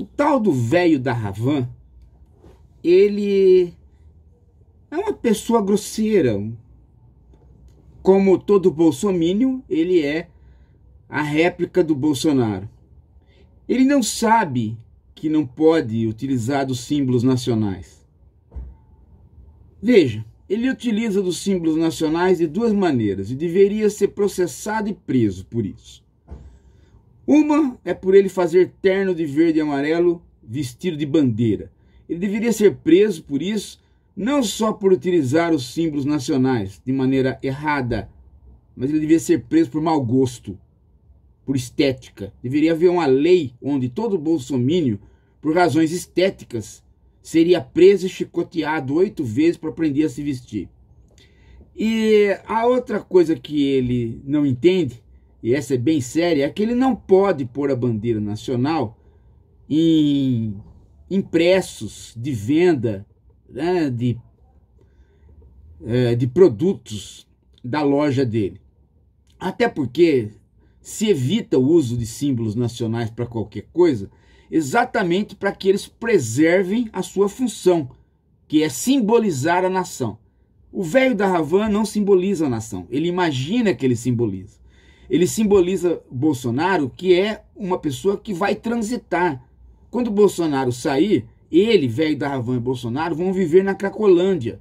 O tal do velho da Ravan, ele é uma pessoa grosseira. Como todo bolsomínio, ele é a réplica do Bolsonaro. Ele não sabe que não pode utilizar dos símbolos nacionais. Veja, ele utiliza dos símbolos nacionais de duas maneiras e deveria ser processado e preso por isso. Uma é por ele fazer terno de verde e amarelo vestido de bandeira. Ele deveria ser preso por isso, não só por utilizar os símbolos nacionais de maneira errada, mas ele deveria ser preso por mau gosto, por estética. Deveria haver uma lei onde todo bolsomínio, por razões estéticas, seria preso e chicoteado oito vezes para aprender a se vestir. E a outra coisa que ele não entende e essa é bem séria, é que ele não pode pôr a bandeira nacional em impressos de venda né, de, é, de produtos da loja dele. Até porque se evita o uso de símbolos nacionais para qualquer coisa, exatamente para que eles preservem a sua função, que é simbolizar a nação. O velho da Ravan não simboliza a nação, ele imagina que ele simboliza ele simboliza Bolsonaro, que é uma pessoa que vai transitar. Quando Bolsonaro sair, ele, velho da Ravan e Bolsonaro vão viver na Cracolândia.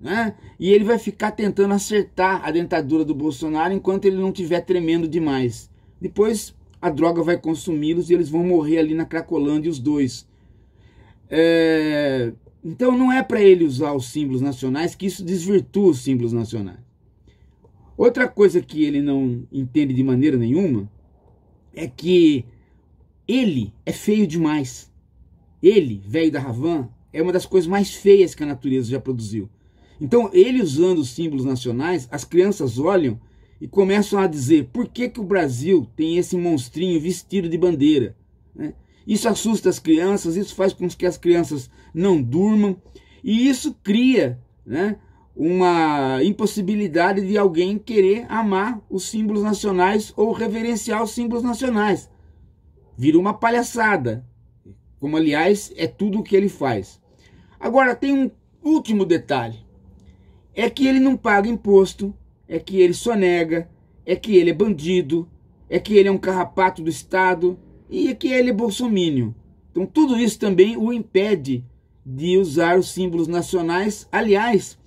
Né? E ele vai ficar tentando acertar a dentadura do Bolsonaro enquanto ele não tiver tremendo demais. Depois a droga vai consumi-los e eles vão morrer ali na Cracolândia, os dois. É... Então não é para ele usar os símbolos nacionais que isso desvirtua os símbolos nacionais. Outra coisa que ele não entende de maneira nenhuma é que ele é feio demais. Ele, velho da Ravan, é uma das coisas mais feias que a natureza já produziu. Então, ele usando os símbolos nacionais, as crianças olham e começam a dizer por que, que o Brasil tem esse monstrinho vestido de bandeira. Né? Isso assusta as crianças, isso faz com que as crianças não durmam e isso cria né, uma impossibilidade de alguém querer amar os símbolos nacionais ou reverenciar os símbolos nacionais. Vira uma palhaçada, como aliás é tudo o que ele faz. Agora tem um último detalhe: é que ele não paga imposto, é que ele sonega, é que ele é bandido, é que ele é um carrapato do Estado e é que ele é bolsomínio. Então tudo isso também o impede de usar os símbolos nacionais. Aliás,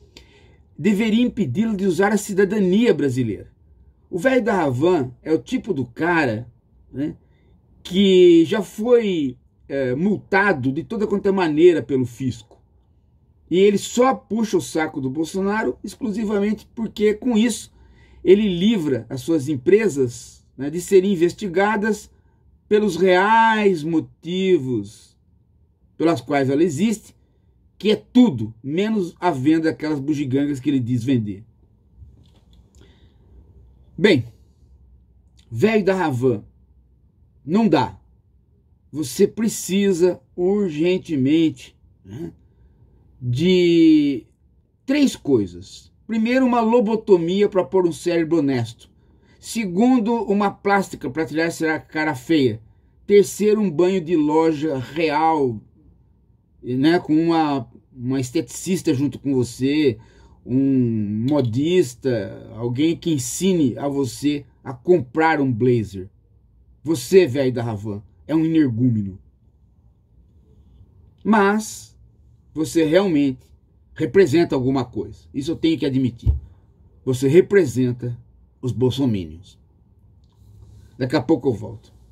deveria impedi-lo de usar a cidadania brasileira. O velho da Havan é o tipo do cara né, que já foi é, multado de toda quanta maneira pelo fisco. E ele só puxa o saco do Bolsonaro exclusivamente porque, com isso, ele livra as suas empresas né, de serem investigadas pelos reais motivos pelas quais ela existe que é tudo menos a venda daquelas bugigangas que ele diz vender. Bem, velho da Ravan, não dá. Você precisa urgentemente né, de três coisas. Primeiro, uma lobotomia para pôr um cérebro honesto. Segundo, uma plástica para tirar essa cara feia. Terceiro, um banho de loja real, né, com uma uma esteticista junto com você, um modista, alguém que ensine a você a comprar um blazer. Você, velho da Ravan, é um energúmeno. Mas você realmente representa alguma coisa. Isso eu tenho que admitir. Você representa os bolsomínios. Daqui a pouco eu volto.